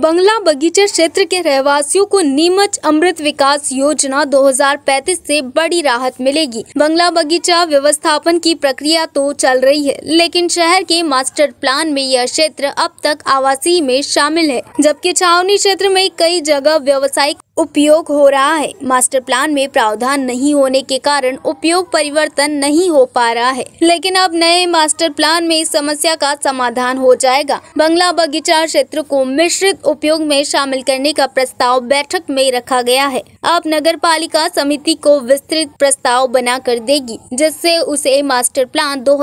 बंगला बगीचे क्षेत्र के रहवासियों को नीमच अमृत विकास योजना 2035 से बड़ी राहत मिलेगी बंगला बगीचा व्यवस्थापन की प्रक्रिया तो चल रही है लेकिन शहर के मास्टर प्लान में यह क्षेत्र अब तक आवासीय में शामिल है जबकि छावनी क्षेत्र में कई जगह व्यवसायिक उपयोग हो रहा है मास्टर प्लान में प्रावधान नहीं होने के कारण उपयोग परिवर्तन नहीं हो पा रहा है लेकिन अब नए मास्टर प्लान में इस समस्या का समाधान हो जाएगा बंगला बगीचा क्षेत्र को मिश्रित उपयोग में शामिल करने का प्रस्ताव बैठक में रखा गया है अब नगर पालिका समिति को विस्तृत प्रस्ताव बना कर देगी जिससे उसे मास्टर प्लान दो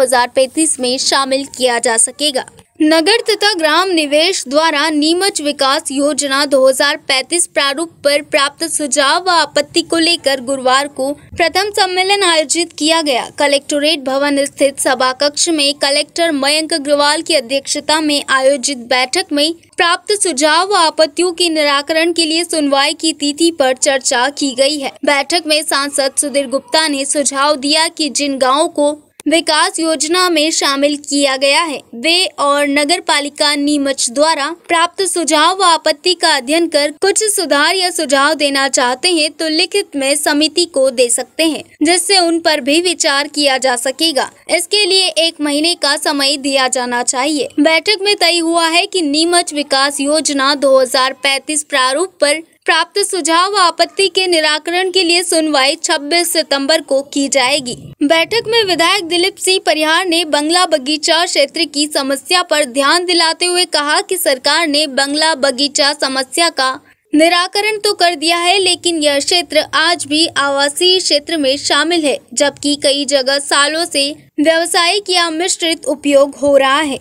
में शामिल किया जा सकेगा नगर तथा ग्राम निवेश द्वारा नीमच विकास योजना 2035 प्रारूप पर प्राप्त सुझाव व आपत्ति को लेकर गुरुवार को प्रथम सम्मेलन आयोजित किया गया कलेक्टोरेट भवन स्थित सभा कक्ष में कलेक्टर मयंक अग्रवाल की अध्यक्षता में आयोजित बैठक में प्राप्त सुझाव व आपत्तियों के निराकरण के लिए सुनवाई की तिथि पर चर्चा की गई है बैठक में सांसद सुधीर गुप्ता ने सुझाव दिया कि जिन गाँव को विकास योजना में शामिल किया गया है वे और नगर पालिका नीमच द्वारा प्राप्त सुझाव व आपत्ति का अध्ययन कर कुछ सुधार या सुझाव देना चाहते हैं तो लिखित में समिति को दे सकते हैं जिससे उन पर भी विचार किया जा सकेगा इसके लिए एक महीने का समय दिया जाना चाहिए बैठक में तय हुआ है कि नीमच विकास योजना 2035 प्रारूप पर प्राप्त सुझाव व आपत्ति के निराकरण के लिए सुनवाई 26 सितंबर को की जाएगी बैठक में विधायक दिलीप सिंह परिहार ने बंगला बगीचा क्षेत्र की समस्या पर ध्यान दिलाते हुए कहा कि सरकार ने बंगला बगीचा समस्या का निराकरण तो कर दिया है लेकिन यह क्षेत्र आज भी आवासीय क्षेत्र में शामिल है जबकि कई जगह सालों से व्यवसायिक या मिश्रित उपयोग हो रहा है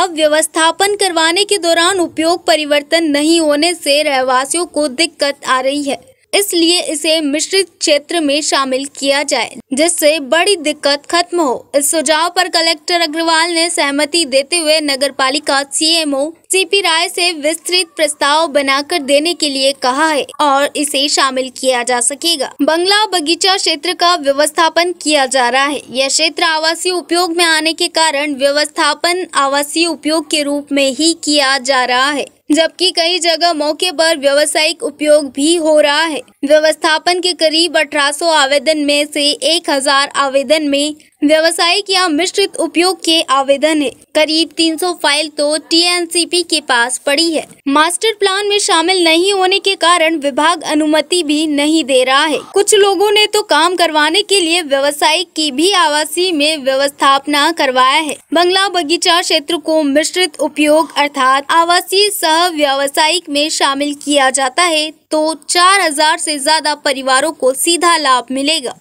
अब व्यवस्थापन करवाने के दौरान उपयोग परिवर्तन नहीं होने से रहवासियों को दिक्कत आ रही है इसलिए इसे मिश्रित क्षेत्र में शामिल किया जाए जिससे बड़ी दिक्कत खत्म हो इस सुझाव पर कलेक्टर अग्रवाल ने सहमति देते हुए नगर पालिका सी एम सीपी राय से विस्तृत प्रस्ताव बनाकर देने के लिए कहा है और इसे शामिल किया जा सकेगा बंगला बगीचा क्षेत्र का व्यवस्थापन किया जा रहा है यह क्षेत्र आवासीय उपयोग में आने के कारण व्यवस्थापन आवासीय उपयोग के रूप में ही किया जा रहा है जबकि कई जगह मौके पर व्यावसायिक उपयोग भी हो रहा है व्यवस्थापन के करीब अठारह आवेदन में से 1000 आवेदन में व्यवसायिक या मिश्रित उपयोग के आवेदन है करीब 300 फाइल तो टीएनसीपी के पास पड़ी है मास्टर प्लान में शामिल नहीं होने के कारण विभाग अनुमति भी नहीं दे रहा है कुछ लोगों ने तो काम करवाने के लिए व्यवसायिक की भी आवासीय में व्यवस्थापना करवाया है बंगला बगीचा क्षेत्र को मिश्रित उपयोग अर्थात आवासीय सह व्यावसायिक में शामिल किया जाता है तो चार हजार ज्यादा परिवारों को सीधा लाभ मिलेगा